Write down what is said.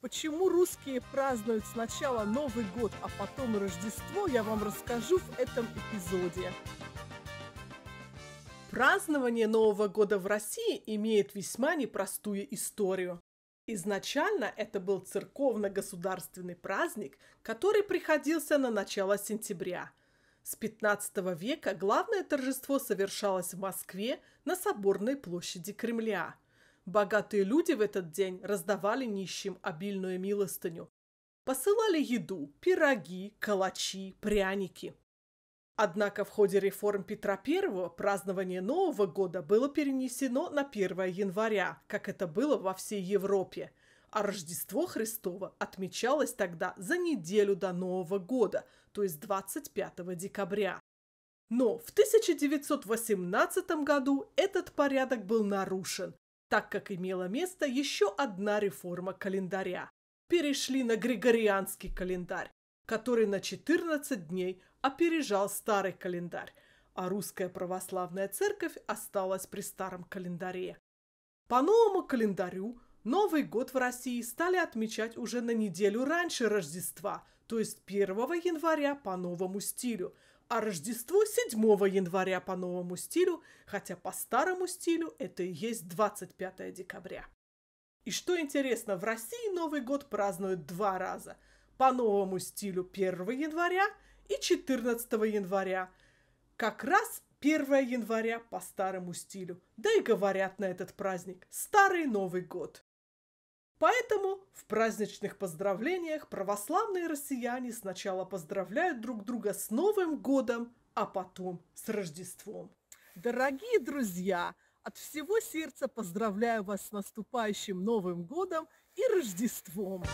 Почему русские празднуют сначала Новый год, а потом Рождество, я вам расскажу в этом эпизоде. Празднование Нового года в России имеет весьма непростую историю. Изначально это был церковно-государственный праздник, который приходился на начало сентября. С 15 века главное торжество совершалось в Москве на Соборной площади Кремля – Богатые люди в этот день раздавали нищим обильную милостыню. Посылали еду, пироги, калачи, пряники. Однако в ходе реформ Петра I празднование Нового года было перенесено на 1 января, как это было во всей Европе. А Рождество Христово отмечалось тогда за неделю до Нового года, то есть 25 декабря. Но в 1918 году этот порядок был нарушен, так как имела место еще одна реформа календаря. Перешли на григорианский календарь, который на 14 дней опережал старый календарь, а русская православная церковь осталась при старом календаре. По новому календарю Новый год в России стали отмечать уже на неделю раньше Рождества, то есть 1 января по новому стилю – а Рождество 7 января по новому стилю, хотя по старому стилю это и есть 25 декабря. И что интересно, в России Новый год празднуют два раза. По новому стилю 1 января и 14 января. Как раз 1 января по старому стилю. Да и говорят на этот праздник «Старый Новый год». Поэтому в праздничных поздравлениях православные россияне сначала поздравляют друг друга с Новым годом, а потом с Рождеством. Дорогие друзья, от всего сердца поздравляю вас с наступающим Новым годом и Рождеством!